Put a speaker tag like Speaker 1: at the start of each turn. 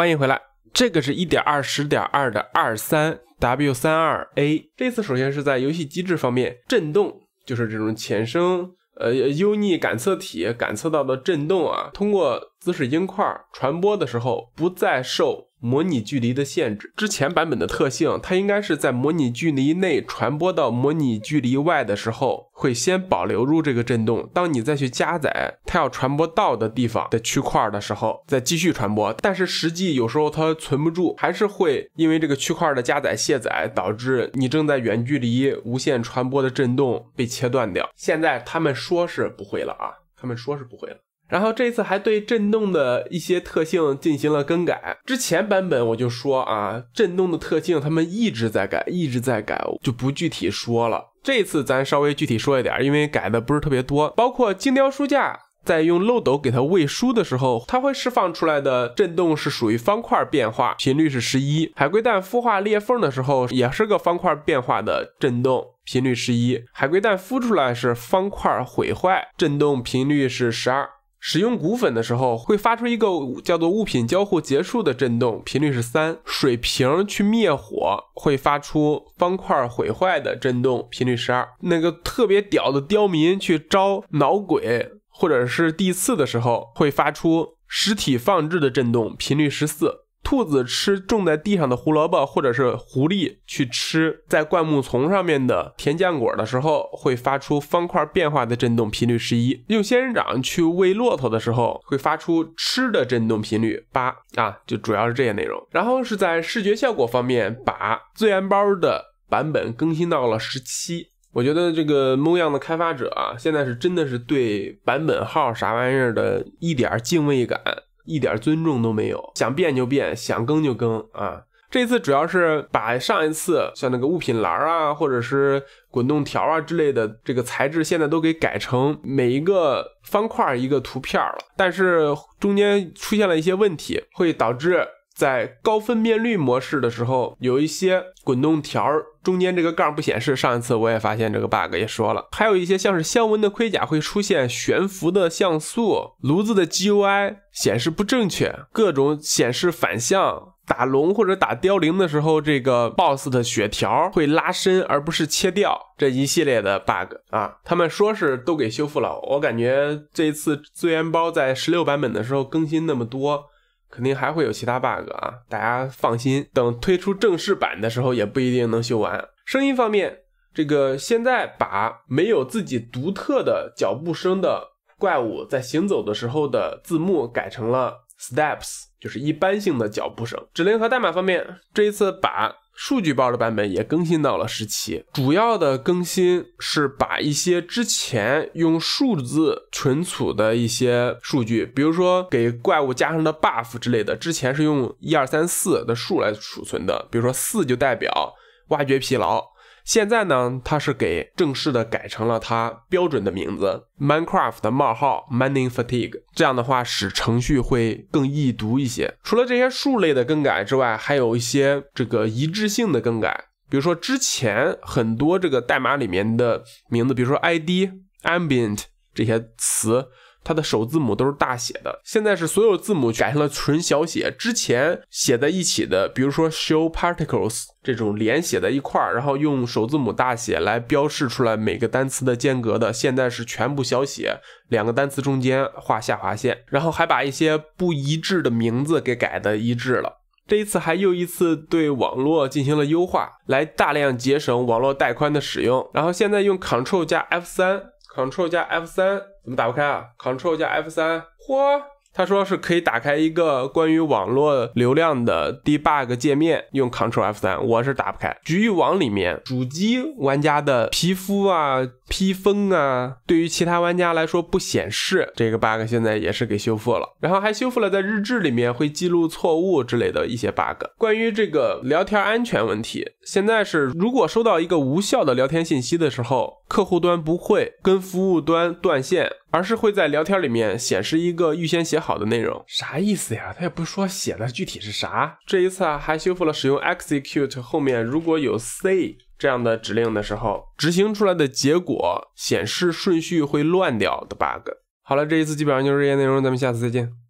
Speaker 1: 欢迎回来，这个是一点二十点二的二三 W 三二 A。这次首先是在游戏机制方面，震动就是这种浅声呃优尼感测体感测到的震动啊，通过子水晶块传播的时候不再受。模拟距离的限制，之前版本的特性，它应该是在模拟距离内传播到模拟距离外的时候，会先保留入这个震动。当你再去加载它要传播到的地方的区块的时候，再继续传播。但是实际有时候它存不住，还是会因为这个区块的加载卸载，导致你正在远距离无线传播的震动被切断掉。现在他们说是不会了啊，他们说是不会了。然后这次还对震动的一些特性进行了更改。之前版本我就说啊，震动的特性他们一直在改，一直在改，就不具体说了。这次咱稍微具体说一点，因为改的不是特别多。包括精雕书架在用漏斗给它喂书的时候，它会释放出来的震动是属于方块变化，频率是十一。海龟蛋孵化裂缝的时候也是个方块变化的震动，频率十一。海龟蛋孵出来是方块毁坏，震动频率是十二。使用骨粉的时候，会发出一个叫做“物品交互结束”的震动，频率是三；水瓶去灭火会发出方块毁坏的震动，频率十二；那个特别屌的刁民去招脑鬼或者是地刺的时候，会发出尸体放置的震动，频率十四。兔子吃种在地上的胡萝卜，或者是狐狸去吃在灌木丛上面的甜浆果的时候，会发出方块变化的振动频率十一；用仙人掌去喂骆驼的时候，会发出吃的振动频率八。啊，就主要是这些内容。然后是在视觉效果方面，把资源包的版本更新到了十七。我觉得这个 n 样的开发者啊，现在是真的是对版本号啥玩意儿的一点敬畏感。一点尊重都没有，想变就变，想更就更啊！这次主要是把上一次像那个物品栏啊，或者是滚动条啊之类的这个材质，现在都给改成每一个方块一个图片了，但是中间出现了一些问题，会导致。在高分辨率模式的时候，有一些滚动条中间这个杠不显示。上一次我也发现这个 bug，也说了。还有一些像是香温的盔甲会出现悬浮的像素，炉子的 GUI 显示不正确，各种显示反向。打龙或者打凋零的时候，这个 boss 的血条会拉伸而不是切掉。这一系列的 bug 啊，他们说是都给修复了。我感觉这次资源包在十六版本的时候更新那么多。肯定还会有其他 bug 啊，大家放心，等推出正式版的时候也不一定能修完。声音方面，这个现在把没有自己独特的脚步声的怪物在行走的时候的字幕改成了 steps，就是一般性的脚步声。指令和代码方面，这一次把。数据包的版本也更新到了十七，主要的更新是把一些之前用数字存储的一些数据，比如说给怪物加上的 buff 之类的，之前是用一二三四的数来储存的，比如说四就代表挖掘疲劳。现在呢，它是给正式的改成了它标准的名字，Minecraft 的冒号 MiningFatigue。这样的话，使程序会更易读一些。除了这些数类的更改之外，还有一些这个一致性的更改。比如说，之前很多这个代码里面的名字，比如说 ID、Ambient 这些词。它的首字母都是大写的。现在是所有字母改成了纯小写，之前写在一起的，比如说 show particles 这种连写在一块儿，然后用首字母大写来标示出来每个单词的间隔的。现在是全部小写，两个单词中间画下划线，然后还把一些不一致的名字给改的一致了。这一次还又一次对网络进行了优化，来大量节省网络带宽的使用。然后现在用 c t r l 加 F 三。c t r l 加 F 三怎么打不开啊 c t r l 加 F 三，嚯，他说是可以打开一个关于网络流量的 debug 界面，用 c t r l F 三我是打不开。局域网里面主机玩家的皮肤啊、披风啊，对于其他玩家来说不显示，这个 bug 现在也是给修复了，然后还修复了在日志里面会记录错误之类的一些 bug。关于这个聊天安全问题，现在是如果收到一个无效的聊天信息的时候。客户端不会跟服务端断线，而是会在聊天里面显示一个预先写好的内容，啥意思呀？他也不说写的具体是啥。这一次啊，还修复了使用 execute 后面如果有 c 这样的指令的时候，执行出来的结果显示顺序会乱掉的 bug。好了，这一次基本上就是这些内容，咱们下次再见。